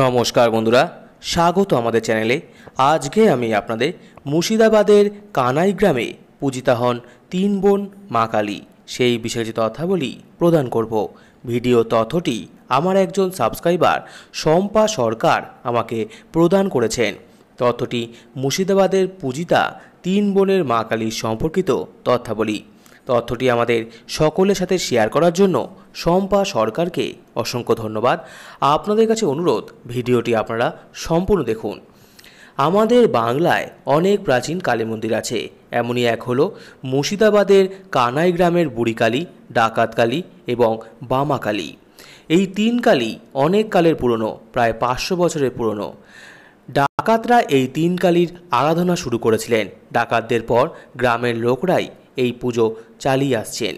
নমস্কার বন্ধুরা স্বাগত আমাদের চ্যানেলে আজকে আমি আপনাদের মুর্শিদাবাদের কানাই গ্রামে পূজিতা হন তিন বোন মা কালী সেই বিষয়ে যে তথ্যাবলী প্রদান করব ভিডিও তথ্যটি আমার একজন সাবস্ক্রাইবার শম্পা সরকার আমাকে প্রদান করেছেন তথ্যটি মুর্শিদাবাদের পূজিতা তিন বোনের মা কালী সম্পর্কিত তথ্যাবলী তথ্যটি আমাদের সকলের সাথে শেয়ার করার জন্য সম্পা সরকারকে অসংখ্য ধন্যবাদ আপনাদের কাছে অনুরোধ ভিডিওটি আপনারা সম্পূর্ণ দেখুন আমাদের বাংলায় অনেক প্রাচীন কালী মন্দির আছে এমনই এক হল মুর্শিদাবাদের কানাই গ্রামের বুড়িকালী ডাকাতকালী এবং বামাকালী এই তিন কালী অনেক কালের পুরনো প্রায় পাঁচশো বছরের পুরনো ডাকাতরা এই তিন কালীর আরাধনা শুরু করেছিলেন ডাকাতদের পর গ্রামের লোকরাই এই পুজো চালিয়ে আসছেন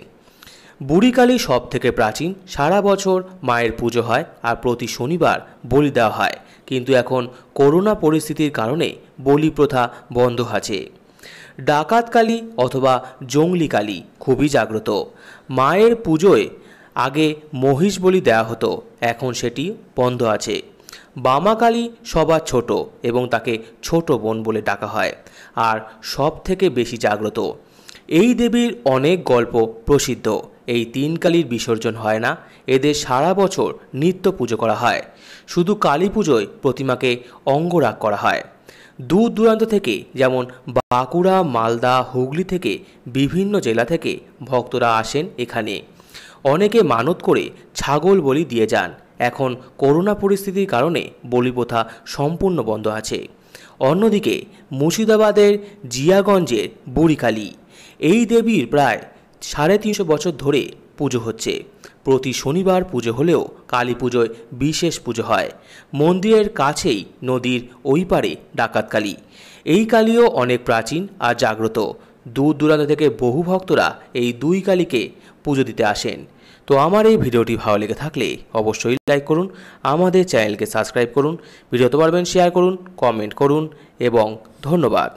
বুড়িকালী সব থেকে প্রাচীন সারা বছর মায়ের পুজো হয় আর প্রতি শনিবার বলি দেওয়া হয় কিন্তু এখন করোনা পরিস্থিতির কারণে বলি প্রথা বন্ধ আছে ডাকাতকালী অথবা জঙ্গলিকালী খুবই জাগ্রত মায়ের পুজোয় আগে মহিষ বলি দেওয়া হতো এখন সেটি বন্ধ আছে বামাকালী সবার ছোট এবং তাকে ছোট বোন বলে ডাকা হয় আর সব থেকে বেশি জাগ্রত এই দেবীর অনেক গল্প প্রসিদ্ধ এই তিন কালীর বিসর্জন হয় না এদের সারা বছর নিত্য পুজো করা হয় শুধু কালী পুজোয় প্রতিমাকে অঙ্গরাগ করা হয় দূর দূরান্ত থেকে যেমন বাঁকুড়া মালদা হুগলি থেকে বিভিন্ন জেলা থেকে ভক্তরা আসেন এখানে অনেকে মানত করে ছাগল বলি দিয়ে যান এখন করোনা পরিস্থিতির কারণে বলিপ্রথা সম্পূর্ণ বন্ধ আছে অন্যদিকে মুর্শিদাবাদের জিয়াগঞ্জের বুড়িকালী এই দেবীর প্রায় সাড়ে তিনশো বছর ধরে পুজো হচ্ছে প্রতি শনিবার পুজো হলেও কালী পুজোয় বিশেষ পুজো হয় মন্দিরের কাছেই নদীর ওই পারে ডাকাত কালী এই কালীও অনেক প্রাচীন আর জাগ্রত দূর দূরান্ত থেকে বহু ভক্তরা এই দুই কালীকে পুজো দিতে আসেন তো আমার এই ভিডিওটি ভালো লেগে থাকলে অবশ্যই লাইক করুন আমাদের চ্যানেলকে সাবস্ক্রাইব করুন ভিডিওতে পারবেন শেয়ার করুন কমেন্ট করুন এবং ধন্যবাদ